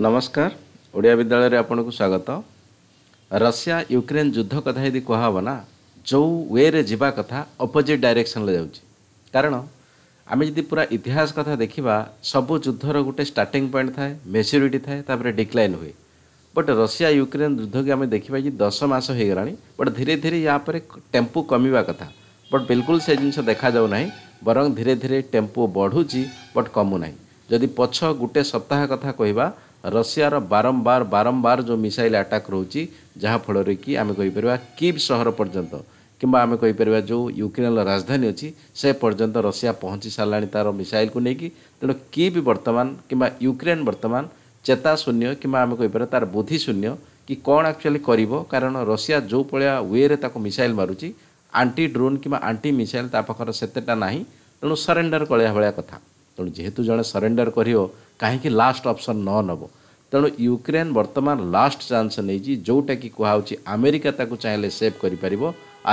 ନମସ୍କାର ଓଡ଼ିଆ ବିଦ୍ୟାଳୟରେ ଆପଣଙ୍କୁ ସ୍ୱାଗତ ରଷିଆ ୟୁକ୍ରେନ୍ ଯୁଦ୍ଧ କଥା ଯଦି କୁହାହେବ ନା ଯେଉଁ ୱେରେ ଯିବା କଥା ଅପୋଜିଟ୍ ଡାଇରେକ୍ସନ୍ରେ ଯାଉଛି କାରଣ ଆମେ ଯଦି ପୁରା ଇତିହାସ କଥା ଦେଖିବା ସବୁ ଯୁଦ୍ଧର ଗୋଟେ ଷ୍ଟାର୍ଟିଂ ପଏଣ୍ଟ ଥାଏ ମେଚ୍ୟୁରିଟି ଥାଏ ତାପରେ ଡିକ୍ଲାଇନ୍ ହୁଏ ବଟ୍ ରଷିଆ ୟୁକ୍ରେନ୍ ଯୁଦ୍ଧକୁ ଆମେ ଦେଖିବା ଯେ ଦଶ ମାସ ହୋଇଗଲାଣି ବଟ୍ ଧୀରେ ଧୀରେ ୟା ପରେ ଟେମ୍ପୁ କମିବା କଥା ବଟ୍ ବିଲକୁଲ ସେ ଜିନିଷ ଦେଖାଯାଉନାହିଁ ବରଂ ଧୀରେ ଧୀରେ ଟେମ୍ପୁ ବଢ଼ୁଛି ବଟ୍ କମୁନାହିଁ ଯଦି ପଛ ଗୋଟେ ସପ୍ତାହ କଥା କହିବା ରଷିଆର ବାରମ୍ବାର ବାରମ୍ବାର ଯେଉଁ ମିସାଇଲ୍ ଆଟାକ୍ ରହୁଛି ଯାହାଫଳରେ କି ଆମେ କହିପାରିବା କିଭ୍ ସହର ପର୍ଯ୍ୟନ୍ତ କିମ୍ବା ଆମେ କହିପାରିବା ଯେଉଁ ୟୁକ୍ରେନ୍ର ରାଜଧାନୀ ଅଛି ସେ ପର୍ଯ୍ୟନ୍ତ ରଷିଆ ପହଞ୍ଚି ସାରିଲାଣି ତା'ର ମିସାଇଲ୍କୁ ନେଇକି ତେଣୁ କିଭ୍ ବର୍ତ୍ତମାନ କିମ୍ବା ୟୁକ୍ରେନ୍ ବର୍ତ୍ତମାନ ଚେତା ଶୂନ୍ୟ କିମ୍ବା ଆମେ କହିପାରିବା ତା'ର ଶୂନ୍ୟ କି କ'ଣ ଆକ୍ଚୁଆଲି କରିବ କାରଣ ରଷିଆ ଯେଉଁ ଭଳିଆ ୱେରେ ତାକୁ ମିସାଇଲ୍ ମାରୁଛି ଆଣ୍ଟି ଡ୍ରୋନ୍ କିମ୍ବା ଆଣ୍ଟି ମିସାଇଲ୍ ତା ପାଖରେ ସେତେଟା ନାହିଁ ତେଣୁ ସରେଣ୍ଡର କଳିଆ ଭଳିଆ କଥା ତେଣୁ ଯେହେତୁ ଜଣେ ସରେଣ୍ଡର କରିବ କାହିଁକି ଲାଷ୍ଟ ଅପସନ୍ ନ ନେବ ତେଣୁ ୟୁକ୍ରେନ୍ ବର୍ତ୍ତମାନ ଲାଷ୍ଟ ଚାନ୍ସ ନେଇଛି ଯେଉଁଟାକି କୁହାହେଉଛି ଆମେରିକା ତାକୁ ଚାହିଁଲେ ସେଭ୍ କରିପାରିବ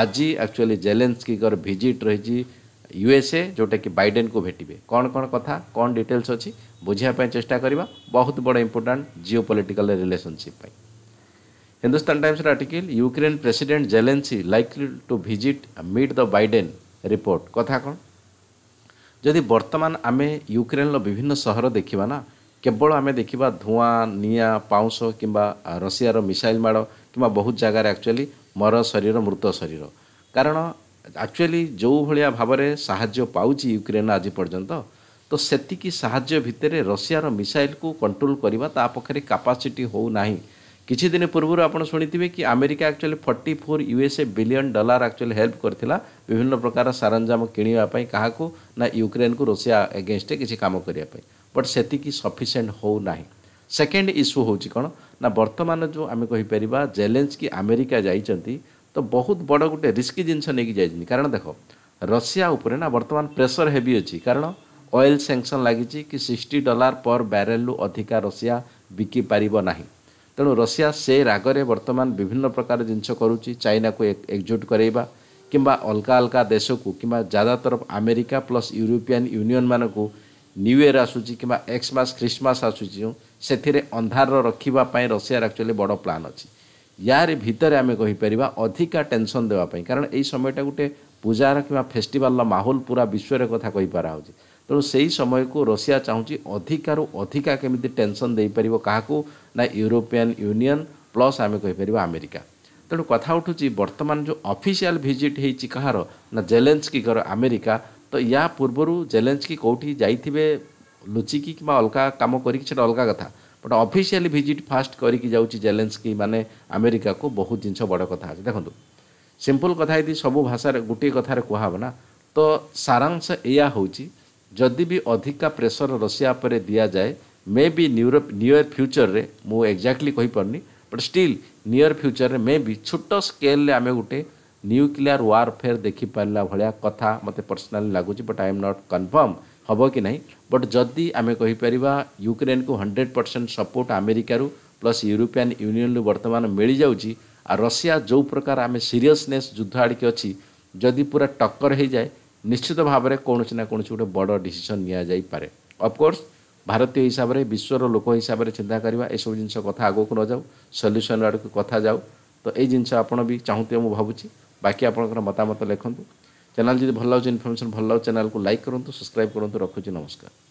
ଆଜି ଆକ୍ଚୁଆଲି ଜେଲେନ୍ସକିଙ୍କର ଭିଜିଟ୍ ରହିଛି ୟୁଏସ୍ଏ ଯେଉଁଟାକି ବାଇଡେନ୍କୁ ଭେଟିବେ କ'ଣ କ'ଣ କଥା କ'ଣ ଡିଟେଲ୍ସ ଅଛି ବୁଝିବା ପାଇଁ ଚେଷ୍ଟା କରିବା ବହୁତ ବଡ଼ ଇମ୍ପୋର୍ଟାଣ୍ଟ ଜିଓ ପଲିଟିକାଲ୍ ରିଲେସନସିପ୍ ପାଇଁ ହିନ୍ଦୁସ୍ତାନ ଟାଇମ୍ସର article Ukraine president Zelensky likely to visit meet the Biden report କଥା କ'ଣ ଯଦି ବର୍ତ୍ତମାନ ଆମେ ୟୁକ୍ରେନର ବିଭିନ୍ନ ସହର ଦେଖିବା ନା କେବଳ ଆମେ ଦେଖିବା ଧୂଆଁ ନିଆଁ ପାଉଁଶ କିମ୍ବା ରଷିଆର ମିସାଇଲ୍ ମାଡ଼ କିମ୍ବା ବହୁତ ଜାଗାରେ ଆକ୍ଚୁଆଲି ମର ଶରୀର ମୃତ ଶରୀର କାରଣ ଆକ୍ଚୁଆଲି ଯେଉଁ ଭଳିଆ ଭାବରେ ସାହାଯ୍ୟ ପାଉଛି ୟୁକ୍ରେନ୍ ଆଜି ପର୍ଯ୍ୟନ୍ତ ତ ସେତିକି ସାହାଯ୍ୟ ଭିତରେ ରଷିଆର ମିସାଇଲ୍କୁ କଣ୍ଟ୍ରୋଲ୍ କରିବା ତା ପାଖରେ କାପାସିଟି ହେଉନାହିଁ କିଛି ଦିନ ପୂର୍ବରୁ ଆପଣ ଶୁଣିଥିବେ କି America actually forty four USA billion dollar actually help କରିଥିଲା ବିଭିନ୍ନ ପ୍ରକାର ସାରଞ୍ଜାମ କିଣିବା ପାଇଁ କାହାକୁ ନା ୟୁକ୍ରେନ୍କୁ ରୁଷିଆ ଏଗେନଷ୍ଟରେ କିଛି କାମ କରିବା ପାଇଁ ବଟ୍ ସେତିକି ସଫିସିଏଣ୍ଟ ହେଉନାହିଁ ସେକେଣ୍ଡ ଇସ୍ୟୁ ହେଉଛି କ'ଣ ନା ବର୍ତ୍ତମାନ ଯେଉଁ ଆମେ କହିପାରିବା ଜେଲେନ୍ସକି ଆମେରିକା ଯାଇଛନ୍ତି ତ ବହୁତ ବଡ଼ ଗୋଟେ ରିସ୍କି ଜିନିଷ ନେଇକି ଯାଇଛନ୍ତି କାରଣ ଦେଖ ରଷିଆ ଉପରେ ନା ବର୍ତ୍ତମାନ ପ୍ରେସର ହେଭି ଅଛି କାରଣ ଅଏଲ୍ ସାଙ୍କସନ୍ ଲାଗିଛି କି ସିକ୍ସଟି ଡଲାର ପର୍ ବ୍ୟାରେଲରୁ ଅଧିକା ରଷିଆ ବିକିପାରିବ ନାହିଁ ତେଣୁ ରଷିଆ ସେ ରାଗରେ ବର୍ତ୍ତମାନ ବିଭିନ୍ନ ପ୍ରକାର ଜିନିଷ କରୁଛି ଚାଇନାକୁ ଏକଜୁଟ୍ କରାଇବା କିମ୍ବା ଅଲଗା ଅଲଗା ଦେଶକୁ କିମ୍ବା ଜ୍ୟାଦାତର ଆମେରିକା ପ୍ଲସ୍ ୟୁରୋପିଆନ ୟୁନିଅନମାନଙ୍କୁ ନ୍ୟୁ ଇୟର୍ ଆସୁଛି କିମ୍ବା ଏକ୍ସ ମାସ ଖ୍ରୀଷ୍ଟମାସ ଆସୁଛି ଯେଉଁ ସେଥିରେ ଅନ୍ଧାର ରଖିବା ପାଇଁ ରଷିଆର ଆକ୍ଚୁଆଲି ବଡ଼ ପ୍ଲାନ୍ ଅଛି ୟାରି ଭିତରେ ଆମେ କହିପାରିବା ଅଧିକା ଟେନସନ୍ ଦେବା ପାଇଁ କାରଣ ଏଇ ସମୟଟା ଗୋଟେ ପୂଜାର କିମ୍ବା ଫେଷ୍ଟିଭାଲର ମାହୋଲ ପୁରା ବିଶ୍ୱରେ କଥା କହିପାରା ହେଉଛି ତେଣୁ ସେହି ସମୟକୁ ରଷିଆ ଚାହୁଁଛି ଅଧିକାରୁ ଅଧିକା କେମିତି ଟେନସନ୍ ଦେଇପାରିବ କାହାକୁ ନା ୟୁରୋପିଆନ୍ ୟୁନିଅନ୍ ପ୍ଲସ୍ ଆମେ କହିପାରିବା ଆମେରିକା ତେଣୁ କଥା ଉଠୁଛି ବର୍ତ୍ତମାନ ଯେଉଁ ଅଫିସିଆଲ୍ ଭିଜିଟ୍ ହେଇଛି କାହାର ନା ଜେଲେନ୍ସକିଙ୍କର ଆମେରିକା ତ ୟା ପୂର୍ବରୁ କି କେଉଁଠି ଯାଇଥିବେ ଲୁଚିକି କିମ୍ବା ଅଲଗା କାମ କରିକି ସେଇଟା ଅଲଗା କଥା ବଟ୍ ଅଫିସିଆଲି ଭିଜିଟ୍ ଫାଷ୍ଟ କରିକି ଯାଉଛି କି ମାନେ ଆମେରିକାକୁ ବହୁତ ଜିନିଷ ବଡ଼ କଥା ଅଛି ଦେଖନ୍ତୁ ସିମ୍ପଲ୍ କଥା ହେଇଛି ସବୁ ଭାଷାରେ ଗୋଟିଏ କଥାରେ କୁହା ହେବ ନା ତ ସାରାଂଶ ଏଇଆ ହେଉଛି जदि भी अधिका प्रेसर रशिया पर दि जाए मे बी न्यूरो न्यूर फ्यूचर में मुझे एक्जाक्टली कहीपरि बट स्टिल नियर फ्यूचर में मे बी छोट स्केल आम गोटे न्यूक्लियर वारफेयर देखिपारा भाया कथ मत पर्सनाली लगुच but I am not confirm हम कि ना बट जदि आम कहीपर युक्रेन को हंड्रेड परसेंट सपोर्ट आमेरिकार प्लस यूरोपियान यूनियन रू बर्तमान मिल जाऊँगी आ रशिया जो प्रकार आम सीरीयसने युद्ध आड़ के अच्छी जदि पूरा टक्कर हो जाए ନିଶ୍ଚିତ ଭାବରେ କୌଣସି ନା କୌଣସି ଗୋଟେ ବଡ଼ ଡିସିସନ୍ ନିଆଯାଇପାରେ ଅଫକୋର୍ସ ଭାରତୀୟ ହିସାବରେ ବିଶ୍ୱର ଲୋକ ହିସାବରେ ଚିନ୍ତା କରିବା ଏସବୁ ଜିନିଷ କଥା ଆଗକୁ ନ ଯାଉ ସଲ୍ୟୁସନ୍ ଆଡ଼କୁ କଥା ଯାଉ ତ ଏଇ ଜିନିଷ ଆପଣ ବି ଚାହୁଁଥିବେ ମୁଁ ଭାବୁଛି ବାକି ଆପଣଙ୍କର ମତାମତ ଲେଖନ୍ତୁ ଚ୍ୟାନେଲ୍ ଯଦି ଭଲ ଲାଗୁଛି ଇନଫର୍ମେସନ୍ ଭଲ ଲାଗୁଛି ଚ୍ୟାନେଲ୍କୁ ଲାଇକ୍ କରନ୍ତୁ ସବସ୍କ୍ରାଇବ୍ କରନ୍ତୁ ରଖୁଛି ନମସ୍କାର